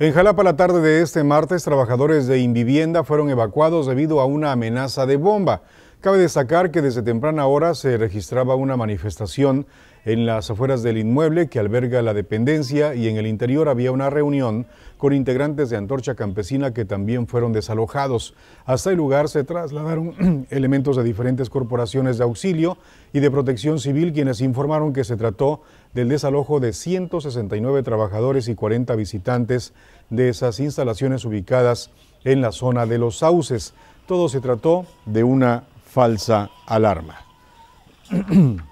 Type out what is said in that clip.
En Jalapa la tarde de este martes, trabajadores de Invivienda fueron evacuados debido a una amenaza de bomba. Cabe destacar que desde temprana hora se registraba una manifestación en las afueras del inmueble que alberga la dependencia y en el interior había una reunión con integrantes de Antorcha Campesina que también fueron desalojados. Hasta el lugar se trasladaron elementos de diferentes corporaciones de auxilio y de protección civil quienes informaron que se trató del desalojo de 169 trabajadores y 40 visitantes de esas instalaciones ubicadas en la zona de los sauces. Todo se trató de una falsa alarma.